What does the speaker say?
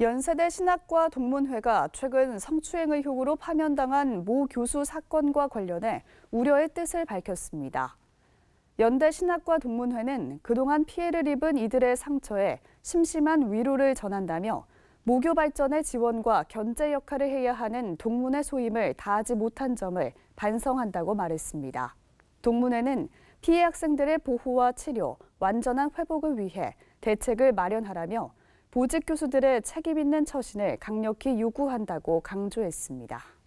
연세대 신학과 동문회가 최근 성추행의 효구로 파면당한 모 교수 사건과 관련해 우려의 뜻을 밝혔습니다. 연대 신학과 동문회는 그동안 피해를 입은 이들의 상처에 심심한 위로를 전한다며 모교 발전의 지원과 견제 역할을 해야 하는 동문의 소임을 다하지 못한 점을 반성한다고 말했습니다. 동문회는 피해 학생들의 보호와 치료, 완전한 회복을 위해 대책을 마련하라며 보직 교수들의 책임 있는 처신을 강력히 요구한다고 강조했습니다.